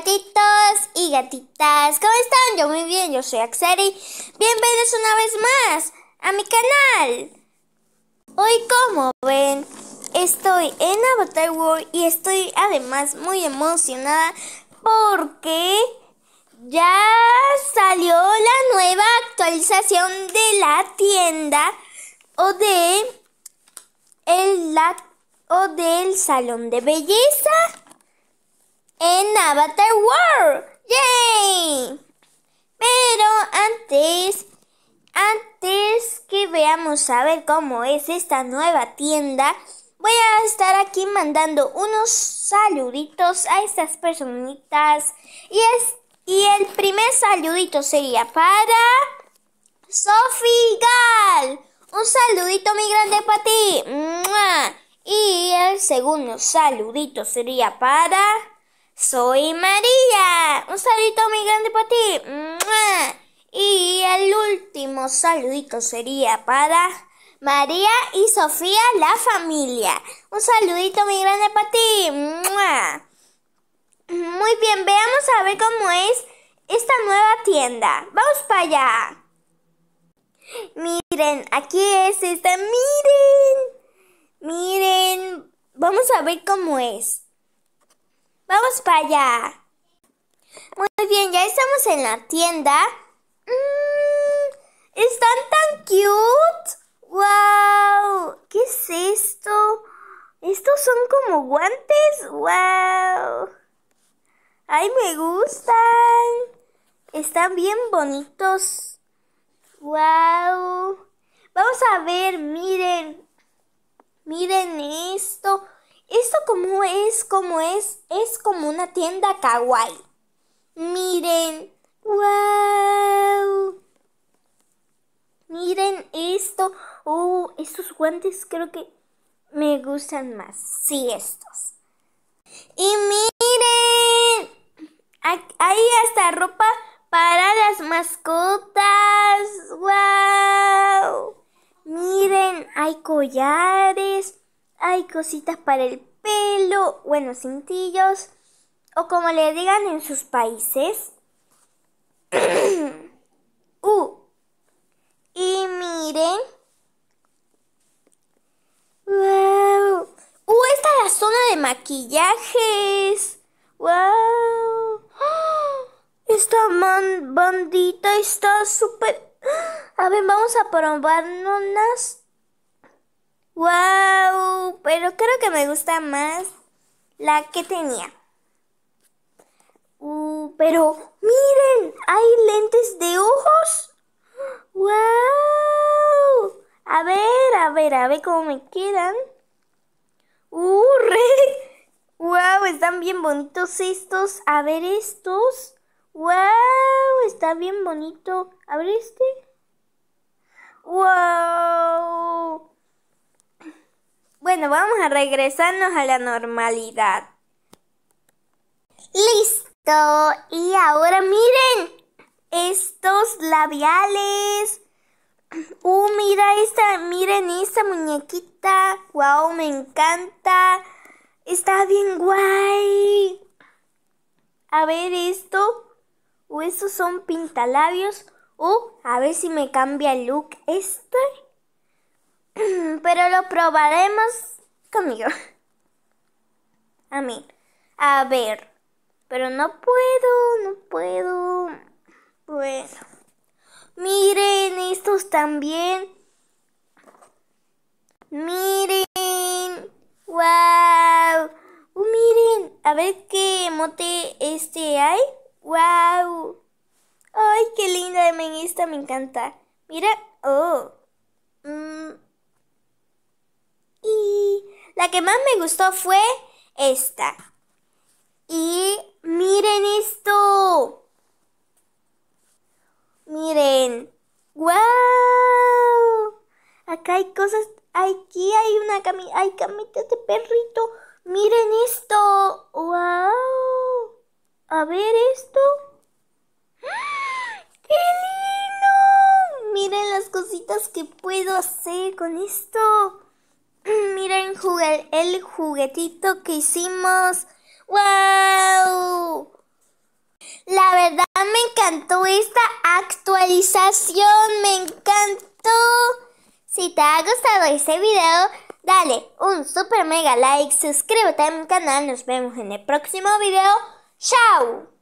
gatitos y gatitas, ¿cómo están? Yo muy bien, yo soy Axeri. Bienvenidos una vez más a mi canal. Hoy, como ven, estoy en Avatar World y estoy además muy emocionada porque ya salió la nueva actualización de la tienda o de el, la, o del salón de belleza en Avatar World. ¡Yay! Pero antes, antes que veamos a ver cómo es esta nueva tienda, voy a estar aquí mandando unos saluditos a estas personitas. Y, es, y el primer saludito sería para ¡Sophie Gal. Un saludito muy grande para ti. Y el segundo saludito sería para... Soy María. Un saludito muy grande para ti. Y el último saludito sería para María y Sofía, la familia. Un saludito muy grande para ti. Muy bien, veamos a ver cómo es esta nueva tienda. Vamos para allá. Miren, aquí es esta. Miren. Miren. Vamos a ver cómo es. Vamos para allá. Muy bien, ya estamos en la tienda. Mm, están tan cute. ¡Wow! ¿Qué es esto? Estos son como guantes. ¡Wow! ¡Ay, me gustan! Están bien bonitos. ¡Wow! Vamos a ver, miren. Miren esto. Esto como es, como es, es como una tienda kawaii. Miren, wow. Miren esto. Oh, estos guantes creo que me gustan más. Sí, estos. Y miren, hay hasta ropa para las mascotas. ¡Wow! Miren, hay collares, hay cositas para el pelo, buenos cintillos, o como le digan en sus países. uh, y miren. ¡Wow! ¡Uh, esta es la zona de maquillajes! ¡Wow! Esta man bandita está súper... A ver, vamos a probar unas... ¡Wow! Pero creo que me gusta más la que tenía. Uh, pero miren, hay lentes de ojos. ¡Wow! A ver, a ver, a ver cómo me quedan. ¡Uh, re! ¡Wow! Están bien bonitos estos. A ver estos. ¡Wow! Está bien bonito. A ver este. ¡Wow! Bueno, vamos a regresarnos a la normalidad. Listo. Y ahora miren estos labiales. Uh, mira esta, miren esta muñequita. Wow, me encanta. Está bien guay. A ver esto. O estos son pintalabios. Uh, a ver si me cambia el look este. Pero lo probaremos conmigo. A mí. A ver. Pero no puedo, no puedo. Bueno. Miren estos también. Miren. ¡Wow! Uh, miren, a ver qué mote este hay. ¡Wow! ¡Ay, qué linda! Me, esta me encanta. Mira. ¡Oh! Mm. Y la que más me gustó fue esta. Y miren esto. Miren. ¡Wow! Acá hay cosas. Aquí hay una camita hay camita de perrito. Miren esto. ¡Wow! A ver esto. ¡Ah! ¡Qué lindo! Miren las cositas que puedo hacer con esto miren el juguetito que hicimos. ¡Wow! La verdad me encantó esta actualización, me encantó. Si te ha gustado este video, dale un super mega like, suscríbete a mi canal, nos vemos en el próximo video. ¡Chao!